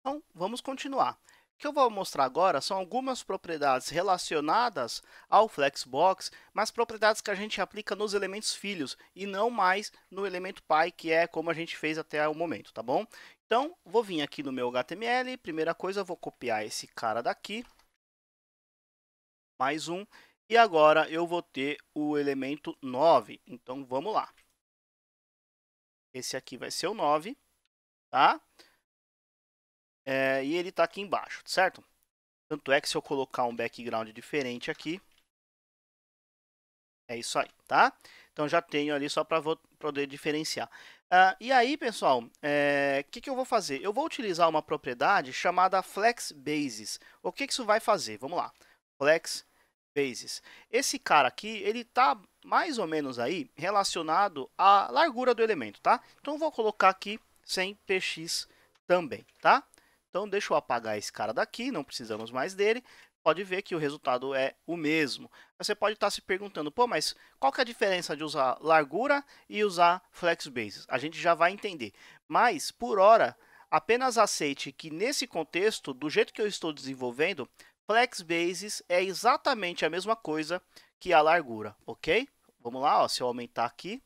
Então, vamos continuar. O que eu vou mostrar agora são algumas propriedades relacionadas ao Flexbox, mas propriedades que a gente aplica nos elementos filhos e não mais no elemento pai, que é como a gente fez até o momento, tá bom? Então, vou vir aqui no meu HTML, primeira coisa, vou copiar esse cara daqui, mais um, e agora eu vou ter o elemento 9, então vamos lá. Esse aqui vai ser o 9, tá? Tá? É, e ele está aqui embaixo, certo? Tanto é que se eu colocar um background diferente aqui, é isso aí, tá? Então já tenho ali só para poder diferenciar. Ah, e aí, pessoal, o é, que, que eu vou fazer? Eu vou utilizar uma propriedade chamada flex O que, que isso vai fazer? Vamos lá. Flex Esse cara aqui, ele tá mais ou menos aí relacionado à largura do elemento, tá? Então vou colocar aqui 100 px também, tá? Então deixa eu apagar esse cara daqui, não precisamos mais dele. Pode ver que o resultado é o mesmo. Você pode estar se perguntando, pô, mas qual que é a diferença de usar largura e usar flex bases? A gente já vai entender. Mas, por hora, apenas aceite que nesse contexto, do jeito que eu estou desenvolvendo, flex bases é exatamente a mesma coisa que a largura, ok? Vamos lá, ó, se eu aumentar aqui,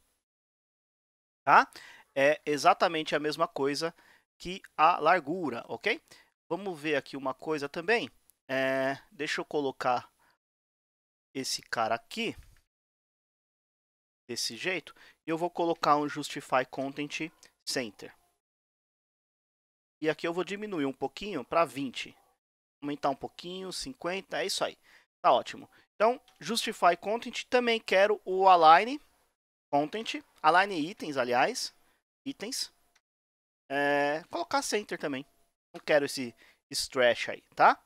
tá? É exatamente a mesma coisa que que a largura, ok? Vamos ver aqui uma coisa também. É, deixa eu colocar esse cara aqui desse jeito. E eu vou colocar um Justify Content Center. E aqui eu vou diminuir um pouquinho para 20. Aumentar um pouquinho, 50, é isso aí. Tá ótimo. Então, Justify Content, também quero o Align Content, Align Itens, aliás, Itens. É, colocar center também. Não quero esse stretch aí, tá?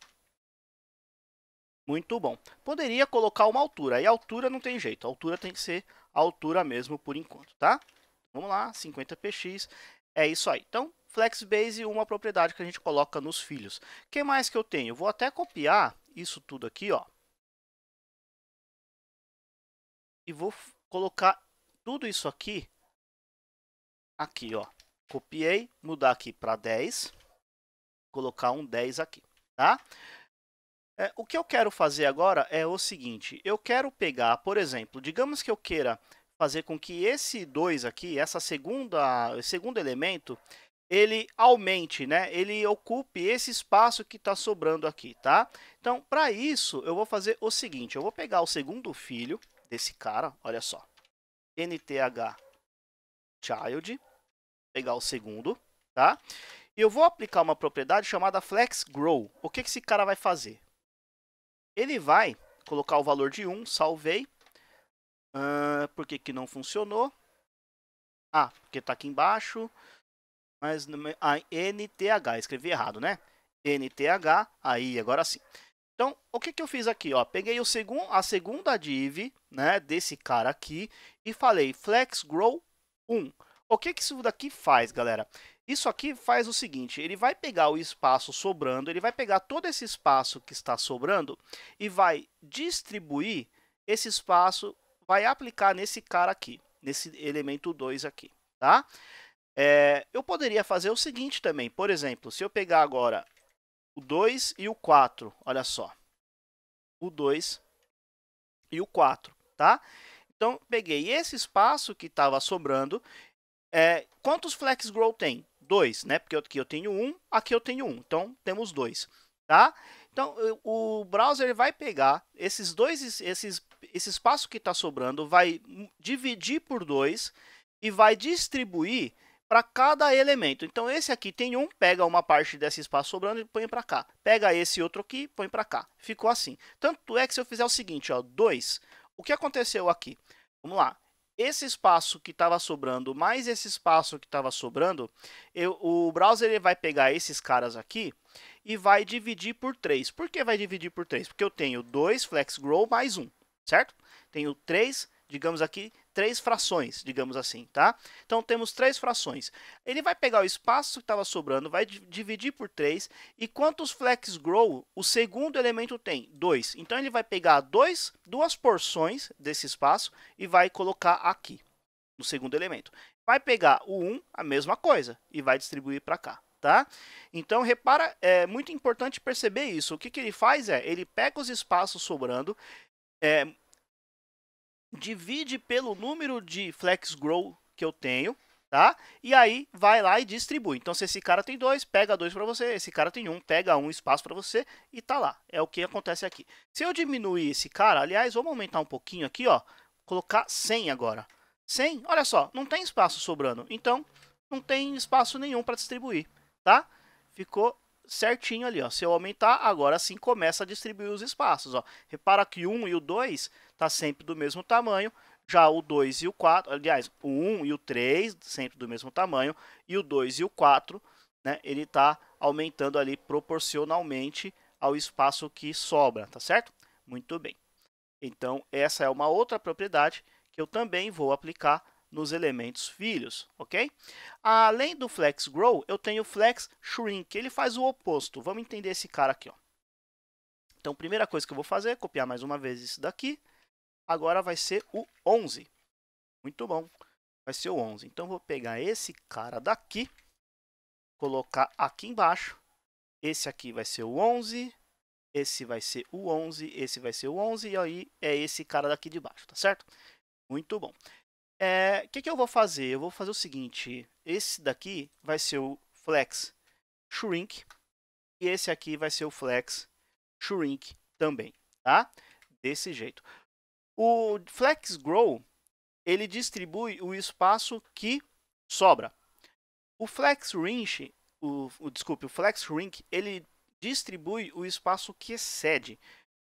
Muito bom. Poderia colocar uma altura. E altura não tem jeito. A altura tem que ser a altura mesmo por enquanto, tá? Vamos lá, 50px. É isso aí. Então, FlexBase, uma propriedade que a gente coloca nos filhos. O que mais que eu tenho? Vou até copiar isso tudo aqui, ó. E vou colocar tudo isso aqui, aqui, ó. Copiei, mudar aqui para 10. Colocar um 10 aqui, tá? É, o que eu quero fazer agora é o seguinte, eu quero pegar, por exemplo, digamos que eu queira fazer com que esse 2 aqui, essa segunda, esse segundo elemento, ele aumente, né? Ele ocupe esse espaço que está sobrando aqui, tá? Então, para isso, eu vou fazer o seguinte, eu vou pegar o segundo filho desse cara, olha só, nth child, pegar o segundo, tá? E eu vou aplicar uma propriedade chamada flex grow. O que, que esse cara vai fazer? Ele vai colocar o valor de 1, salvei. Uh, por que, que não funcionou? Ah, porque está aqui embaixo. Mas a ah, NTH, escrevi errado, né? NTH, aí agora sim. Então, o que, que eu fiz aqui? Ó, peguei o segun, a segunda div né, desse cara aqui e falei flex grow 1. O que, que isso daqui faz, galera? Isso aqui faz o seguinte, ele vai pegar o espaço sobrando, ele vai pegar todo esse espaço que está sobrando e vai distribuir esse espaço, vai aplicar nesse cara aqui, nesse elemento 2 aqui, tá? É, eu poderia fazer o seguinte também, por exemplo, se eu pegar agora o 2 e o 4, olha só, o 2 e o 4, tá? Então, peguei esse espaço que estava sobrando é, quantos flex grow tem? Dois, né? Porque aqui eu tenho um, aqui eu tenho um. Então temos dois, tá? Então o browser vai pegar esses dois, esses, esse espaço que está sobrando, vai dividir por dois e vai distribuir para cada elemento. Então esse aqui tem um, pega uma parte desse espaço sobrando e põe para cá. Pega esse outro aqui, põe para cá. Ficou assim. Tanto é que se eu fizer o seguinte, ó, dois. o que aconteceu aqui? Vamos lá esse espaço que estava sobrando mais esse espaço que estava sobrando, eu, o browser ele vai pegar esses caras aqui e vai dividir por 3. Por que vai dividir por 3? Porque eu tenho 2 flex grow mais 1, um, certo? Tenho 3, digamos aqui, três frações, digamos assim, tá? Então temos três frações. Ele vai pegar o espaço que estava sobrando, vai dividir por três e quantos flex grow o segundo elemento tem? Dois. Então ele vai pegar dois, duas porções desse espaço e vai colocar aqui no segundo elemento. Vai pegar o 1, um, a mesma coisa, e vai distribuir para cá, tá? Então, repara, é muito importante perceber isso. O que, que ele faz é, ele pega os espaços sobrando, é, divide pelo número de flex grow que eu tenho, tá? E aí vai lá e distribui. Então se esse cara tem dois, pega dois para você. Esse cara tem um, pega um espaço para você e tá lá. É o que acontece aqui. Se eu diminuir esse cara, aliás, vamos aumentar um pouquinho aqui, ó. Colocar 100 agora. 100, olha só, não tem espaço sobrando. Então não tem espaço nenhum para distribuir, tá? Ficou certinho ali, ó. Se eu aumentar, agora sim começa a distribuir os espaços, ó. Repara que o 1 e o 2 tá sempre do mesmo tamanho, já o 2 e o 4, aliás, o 1 e o 3 sempre do mesmo tamanho e o 2 e o 4, né, ele tá aumentando ali proporcionalmente ao espaço que sobra, tá certo? Muito bem. Então, essa é uma outra propriedade que eu também vou aplicar nos elementos filhos, ok? Além do flex grow, eu tenho o flex shrink, ele faz o oposto. Vamos entender esse cara aqui, ó. Então, primeira coisa que eu vou fazer é copiar mais uma vez isso daqui. Agora vai ser o 11. Muito bom. Vai ser o 11. Então, vou pegar esse cara daqui, colocar aqui embaixo. Esse aqui vai ser o 11, esse vai ser o 11, esse vai ser o 11 e aí é esse cara daqui de baixo, tá certo? Muito bom. O eh, é, que, que eu vou fazer? Eu vou fazer o seguinte: esse daqui vai ser o Flex Shrink. E esse aqui vai ser o Flex Shrink também. Tá? Desse jeito. O Flex Grow ele distribui o espaço que sobra. O Flex Rinch, o, o, desculpe, o Flex Rink, ele distribui o espaço que excede.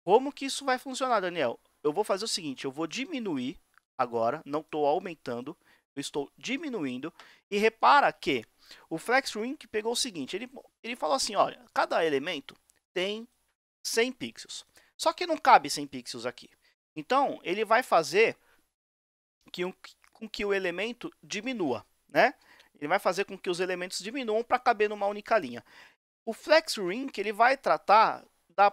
Como que isso vai funcionar, Daniel? Eu vou fazer o seguinte, eu vou diminuir agora, não estou aumentando, eu estou diminuindo. E repara que o Flex Ring pegou o seguinte, ele, ele falou assim, olha, cada elemento tem 100 pixels. Só que não cabe 100 pixels aqui. Então, ele vai fazer que com que o elemento diminua, né? Ele vai fazer com que os elementos diminuam para caber numa única linha. O Flex Ring ele vai tratar da,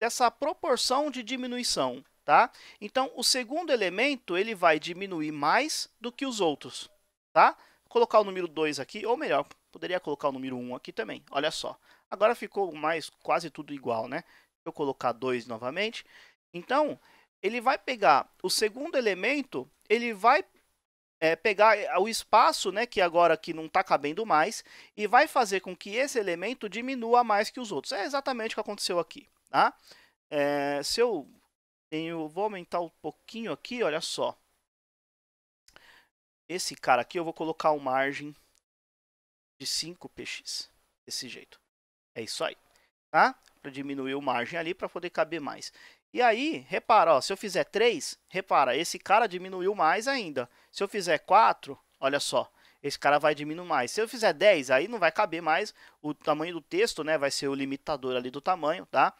dessa proporção de diminuição tá? Então, o segundo elemento, ele vai diminuir mais do que os outros, tá? Vou colocar o número 2 aqui, ou melhor, poderia colocar o número 1 um aqui também, olha só. Agora ficou mais quase tudo igual, né? Eu colocar 2 novamente. Então, ele vai pegar o segundo elemento, ele vai é, pegar é, o espaço, né, que agora que não está cabendo mais, e vai fazer com que esse elemento diminua mais que os outros. É exatamente o que aconteceu aqui, tá? É, se eu tenho, vou aumentar um pouquinho aqui, olha só. Esse cara aqui eu vou colocar uma margem de 5 px, desse jeito. É isso aí, tá? Para diminuir o margem ali para poder caber mais. E aí, repara, ó, se eu fizer 3, repara, esse cara diminuiu mais ainda. Se eu fizer 4, olha só, esse cara vai diminuir mais. Se eu fizer 10, aí não vai caber mais o tamanho do texto, né? Vai ser o limitador ali do tamanho, tá?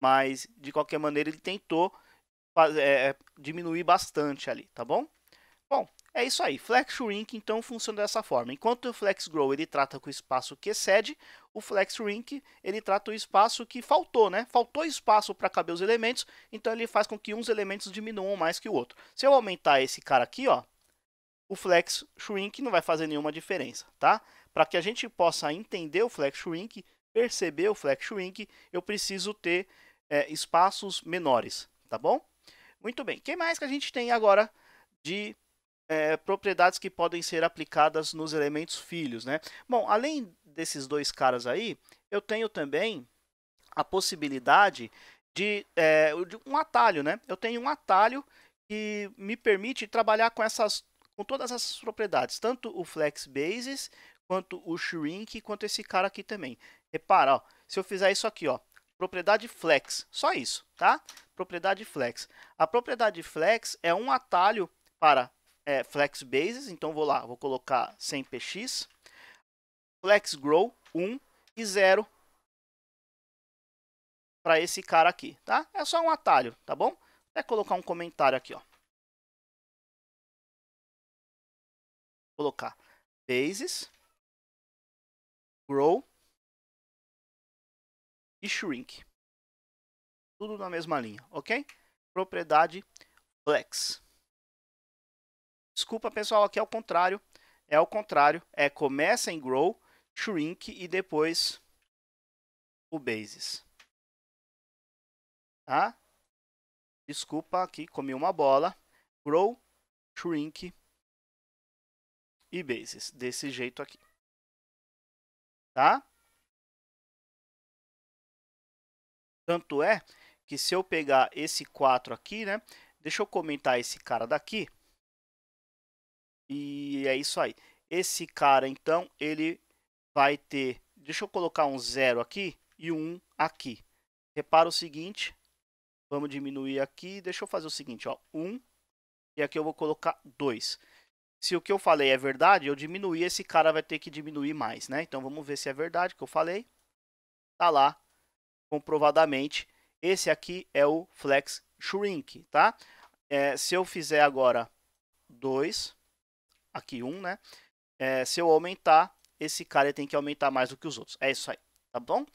Mas, de qualquer maneira, ele tentou é, é, diminuir bastante ali, tá bom? Bom, é isso aí. Flex Shrink então funciona dessa forma. Enquanto o Flex Grow ele trata com o espaço que excede, o Flex Shrink ele trata o espaço que faltou, né? Faltou espaço para caber os elementos, então ele faz com que uns elementos diminuam mais que o outro. Se eu aumentar esse cara aqui, ó, o Flex Shrink não vai fazer nenhuma diferença, tá? Para que a gente possa entender o Flex Shrink, perceber o Flex Shrink, eu preciso ter é, espaços menores, tá bom? Muito bem. O que mais que a gente tem agora de é, propriedades que podem ser aplicadas nos elementos filhos, né? Bom, além desses dois caras aí, eu tenho também a possibilidade de, é, de um atalho, né? Eu tenho um atalho que me permite trabalhar com essas com todas essas propriedades, tanto o flex basis, quanto o shrink, quanto esse cara aqui também. Repara, ó, se eu fizer isso aqui, ó, propriedade flex, só isso, tá? Propriedade flex. A propriedade flex é um atalho para é, flex bases, então vou lá, vou colocar 100 px, flex grow 1 e 0 para esse cara aqui, tá? É só um atalho, tá bom? Vou colocar um comentário aqui, ó. Vou colocar bases grow e shrink. Tudo na mesma linha, ok? Propriedade flex. Desculpa, pessoal, aqui é o contrário. É o contrário, é começa em grow, shrink e depois o basis. Tá? Desculpa aqui, comi uma bola. Grow, shrink e bases desse jeito aqui. Tá? Tanto é que se eu pegar esse 4 aqui, né? Deixa eu comentar esse cara daqui. E é isso aí. Esse cara, então, ele vai ter... Deixa eu colocar um zero aqui e um aqui. Repara o seguinte. Vamos diminuir aqui. Deixa eu fazer o seguinte, ó. 1 um, e aqui eu vou colocar 2. Se o que eu falei é verdade, eu diminuí, esse cara vai ter que diminuir mais, né? Então, vamos ver se é verdade o que eu falei. Tá lá, comprovadamente. Esse aqui é o Flex Shrink, tá? É, se eu fizer agora 2, aqui 1, um, né? É, se eu aumentar, esse cara tem que aumentar mais do que os outros. É isso aí, tá bom?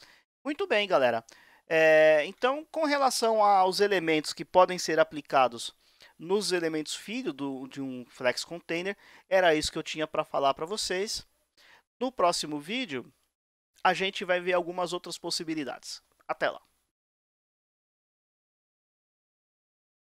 Muito bem, galera. É, então, com relação aos elementos que podem ser aplicados nos elementos filho do, de um Flex Container, era isso que eu tinha para falar para vocês. No próximo vídeo, a gente vai ver algumas outras possibilidades. Até lá.